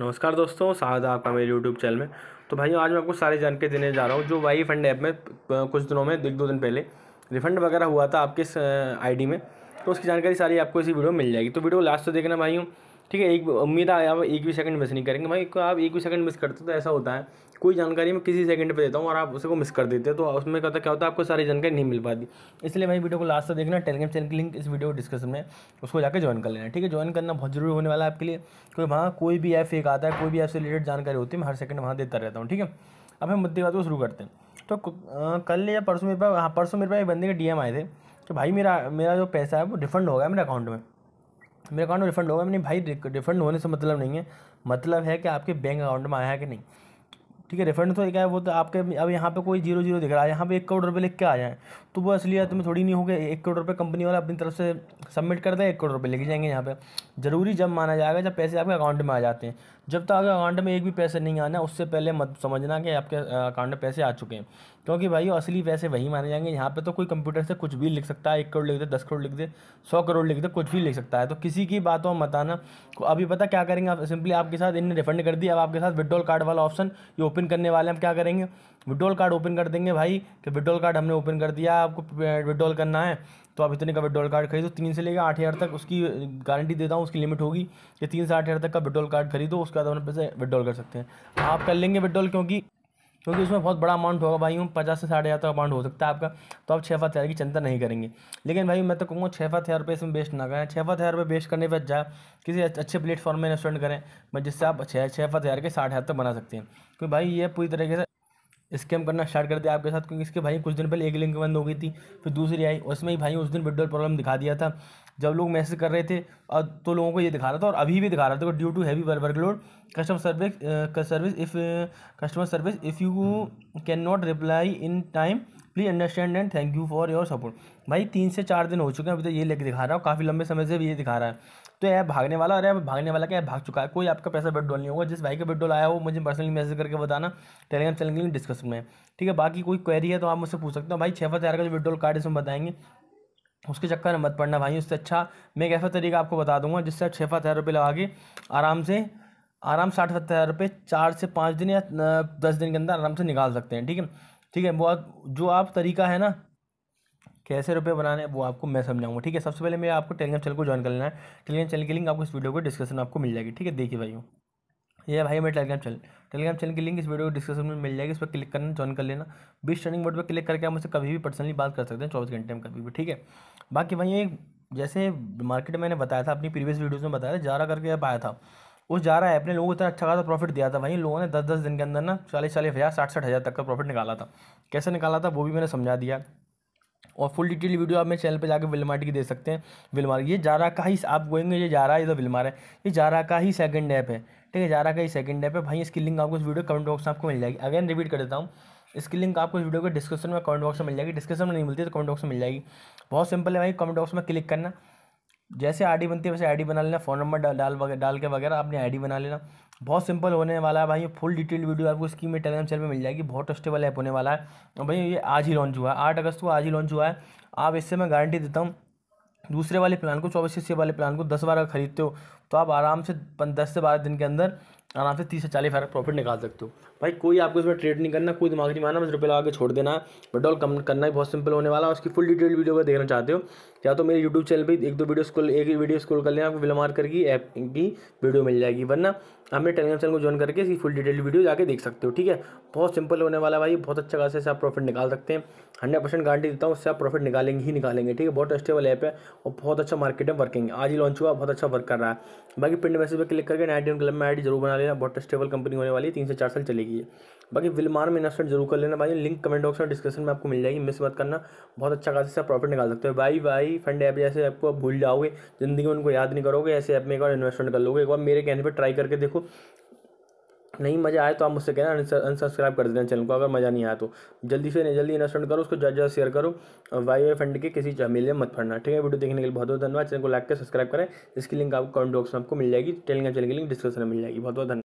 नमस्कार दोस्तों स्वागत है आपका मेरे यूट्यूब चैनल में तो भाइयों आज मैं आपको सारी जानकारी देने जा रहा हूँ जो वाई फंड ऐप में कुछ दिनों में एक दो दिन पहले रिफंड वगैरह हुआ था आपके आईडी में तो उसकी जानकारी सारी आपको इसी वीडियो में मिल जाएगी तो वीडियो लास्ट तो देखना भाइयों ठीक है एक उम्मीद है आप एक भी सेकंड मिस नहीं करेंगे भाई आप एक भी सेकंड मिस करते तो ऐसा होता है कोई जानकारी मैं किसी सेकंड पे देता हूँ और आप उसको मिस कर देते हैं तो उसमें कहता क्या होता है आपको सारी जानकारी नहीं मिल पाती इसलिए भाई वीडियो को लास्ट तक देखना टेलीग्राम चैनल की लिंक इस वीडियो डिस्क्रिप्शन में उसको जाकर ज्वाइन कर लेना ठीक है ज्वाइन करना बहुत जरूरी होने वाला है आपके लिए क्योंकि वहाँ कोई भी ऐप फेक आता है कोई भी ऐप से रिलेटेड जानकारी होती है मैं हर सेकंड वहाँ देता रहता हूँ ठीक है अब हम मुद्दे बात को शुरू करते हैं तो कल या परसों मेरे पास हाँ परसों मेरे पास एक बंदे के डी आए थे कि भाई मेरा मेरा जो पैसा है वो रिफंड हो गया मेरे अकाउंट में मेरे अकाउंट में रिफंड होगा नहीं भाई रिफंड होने से मतलब नहीं है मतलब है कि आपके बैंक अकाउंट में आया है कि नहीं ठीक है रिफंड तो क्या है वो तो आपके अब यहाँ पे कोई जीरो जीरो दिख रहा है यहाँ पे एक करोड़ रुपये लिख के आ जाए तो वो असलियत में थोड़ी नहीं होगी एक करोड़ रुपये कंपनी वाला अपनी तरफ से सबमिट कर दे एक करोड़ रुपये लेके जाएंगे यहाँ पे ज़रूरी जब माना जाएगा जब पैसे आपके अकाउंट में आ जाते हैं जब तक आपके अकाउंट में एक भी पैसे नहीं आना उससे पहले मत समझना कि आपके अकाउंट में पैसे आ चुके हैं क्योंकि भाई असली पैसे वही माने जाएंगे यहाँ पे तो कोई कंप्यूटर से कुछ भी लिख सकता है एक करोड़ लिख दे दस करोड़ लिख दे सौ करोड़ लिख दे कुछ भी लिख सकता है तो किसी की बातों मत आना अभी पता क्या करेंगे आप सिंपली आपके साथ इनने रिफंड कर दिया अब आपके साथ विड्रॉल कार्ड वाला ऑप्शन ये ओपन करने वाले हम क्या करेंगे विड्रॉल कार्ड ओपन कर देंगे भाई कि विड्रॉल कार्ड हमने ओपन कर दिया आपको विड्रॉल करना है तो आप इतने का विड्रॉल कार्ड खरीदो तीन से लेकर आठ हज़ार तक उसकी गारंटी देता हूँ उसकी लिमिट होगी कि तीन से आठ हज़ार तक का विड्रॉल कार्ड खरीदो उसके बाद अपने पैसे विड्रॉल कर सकते हैं आप कर लेंगे विड्रॉल क्योंकि क्योंकि उसमें बहुत बड़ा अमाउंट होगा भाई हूँ पचास से साढ़े हज़ार तक अमाउंट हो सकता है आपका तो आप छः सात हज़ार की चिंता नहीं करेंगे लेकिन भाई मैं तो कहूँगा छः सात हज़ार रुपये इसमें वेस्ट ना करें छः सात हज़ार रुपये वेस्ट करने पर जाए किसी अच्छे प्लेटफॉर्म में इन्वेस्टमेंट करें जिससे आप छः छः हज़ार के साठ हज़ार तक बना सकते हैं क्योंकि भाई ये पूरी तरीके से स्कैम करना स्टार्ट कर दिया आपके साथ क्योंकि इसके भाई कुछ दिन पहले एक लिंक बंद हो गई थी फिर दूसरी आई उसमें ही भाई उस दिन विड्रॉल प्रॉब्लम दिखा दिया था जब लोग मैसेज कर रहे थे और तो लोगों को ये दिखा रहा था और अभी भी दिखा रहा था due to heavy workload customer service service if customer service if you can not reply in time please understand and thank you for your support भाई तीन से चार दिन हो चुके हैं अभी तक तो ये लेके दिखा रहा हूँ काफ़ी लंबे समय से भी ये दिखा रहा है तो यह भागने वाला और यह भागने वाला क्या भाग चुका है कोई आपका पैसा विड्रॉल नहीं होगा जिस भाई का विड्रॉल आया हो मुझे पर्सनली मैसेज करके बताना टेलीग्राम चैनल के लिए डिस्कशन में ठीक है बाकी कोई क्वेरी है तो आप मुझसे पूछ सकते हो भाई छः पाँच का जो विड्रॉल कार्ड इसमें बताएंगे उसके चक्कर में मत पड़ना भाई उससे अच्छा मैं एक ऐसा तरीका आपको बता दूंगा जिससे आप छः हज़ार रुपये लगा के आराम से आराम साठ सत्तर हज़ार रुपये चार से पाँच दिन या दस दिन के अंदर आराम से निकाल सकते हैं ठीक है ठीक है बहुत जो आप तरीका है ना कैसे रुपये बनाने वो आपको मैं समझाऊंगा ठीक है सबसे पहले मैं आपको टेलीग्राम चैनल को ज्वाइन कर लेना है टेलीग्राम चैनल की लिंक आपको इस वीडियो को डिस्क्रिप्शन आपको मिल जाएगी ठीक है देखिए भाई ये भाई मेरे टेलीग्राम चैनल टेलीग्राम चैनल की लिंक इस वीडियो को डिस्क्रिप्शन में मिल जाएगी इस पर क्लिक करना ज्वाइन कर लेना बीस ट्रेनिंग बोर्ड पर क्लिक करके आप मुझसे कभी भी पर्सनली बात कर सकते हैं चौबीस घंटे में कभी भी ठीक है बाकी भाई जैसे मार्केट मैंने बताया था अपनी प्रीवियस वीडियोज़ में बताया था जारा करके अब आया था उस जारा ऐप ने लोगों को इतना अच्छा खासा प्रॉफिट दिया था भाई लोगों ने दस दस दिन के अंदर ना चालीस चालीस हज़ार साठ साठ हज़ार तक का प्रॉफिट निकाला था कैसे निकाला था वो भी मैंने समझा दिया और फुल डिटेल वीडियो आप मेरे चैनल पर जाकर विलमार्ट की दे सकते हैं विलमार ये जारा का ही आप गोएंगे ये जारा है तो विलमार है ये जारा का ही सेकंड ऐप है ठीक है जारा का ही सेकेंड ऐप है भाई इसकी लिंक आपको इस वीडियो कमेंट बॉक्स में आपको मिल जाएगी अगेन रिपीट कर देता हूँ इसकी लिंक आपको इस वीडियो के डिस्क्रिप्शन में कमेंट बॉक्स में मिल जाएगी डिस्क्रिप्शन में नहीं मिलती तो कमेंट बॉक्स में मिल जाएगी बहुत सिंपल है भाई कमेंट बॉक्स में क्लिक करना जैसे आईडी बनती है वैसे आईडी बना लेना फ़ोन नंबर डाल डाल के वगैरह आपने आईडी बना लेना बहुत सिंपल होने वाला है भाई फुल डिटेल वीडियो आपको इसकी में टेलीग्राम चैनल पे मिल जाएगी बहुत ट्रस्टेबल ऐप होने वाला है और भाई ये आज ही लॉन्च हुआ है आठ अगस्त को आज ही लॉन्च हुआ है आप इससे मैं गारंटी देता हूँ दूसरे वाले प्लान को चौबीस से वाले प्लान को दस बार खरीदते हो तो आप आराम से दस से बारह दिन के अंदर आराम से तीस से चालीस हज़ार प्रॉफिट निकाल सकते हो भाई कोई आपको इसमें ट्रेड नहीं करना कोई दिमाग नहीं माना बस रुपये लगा के छोड़ देना है कम करना ही बहुत सिंपल होने वाला है उसकी फुल डिटेल वीडियो अगर देखना चाहते हो या तो मेरे यूट्यूब चैनल पर एक दो वीडियो स्कूल एक ही वीडियो स्कूल कर लेना आपको विलमार करके ऐप की वीडियो मिल जाएगी वरना आप मेरे टेलीग्राम चैनल को ज्वाइन करके इसकी फुल डिटेल वीडियो जाके देख सकते हो ठीक है बहुत सिंपल होने वाला भाई बहुत अच्छा खासा से आप प्रॉफिट निकाल सकते हैं हंड्रेड परसेंट गारंटी देता हूँ उससे आप प्रॉफिट निकालेंगे ही निकालेंगे ठीक है बहुत ट्रस्टेबल ऐप है और बहुत अच्छा मार्केट में वर्किंग आज ही लॉन्च हुआ बहुत अच्छा वर्क कर रहा है बाकी प्रिंट मैसेज पर क्लिक करके नाइट डेन क्लब में आई जरूर बना लेना बहुत टेस्टेबल कंपनी होने वाली है तीन से चार साल चलेगी बाकी विलमार में इन्वेस्टमेंट जरूर कर लेना भाई लिंक कमेंट बॉक्स में डिस्क्रिप्शन में आपको मिल जाएगी मिस मत करना बहुत अच्छा खास से प्रॉफिट निकाल सकते हो भाई भाई फंड ऐप जैसे आपको आप भूल जाओगे ज़िंदगी में उनको याद नहीं करोगे ऐसे ऐप में एक बार इन्वेस्टमेंट कर लोगे एक बार मेरे कहने पर ट्राई करके देखो नहीं मज़ा आए तो आप मुझसे कहना अनसब्सक्राइब कर देना चैनल को अगर मज़ा नहीं आया तो जल्दी से जल्दी इन्वेस्टमेंट करो उसको ज़्यादा ज़्यादा शेयर करो वाई वाई फंड के किसी झमेले में मत पड़ना ठीक है वीडियो देखने के लिए बहुत बहुत धन्यवाद चैनल को लाइक कर सब्सक्राइब करें इसकी लिंक आपको कमेंट बॉक्स में आपको मिल जाएगी टेलीग्राम चैनल की लिंक डिस्क्रिप्शन में मिल जाएगी बहुत बहुत धन्यवाद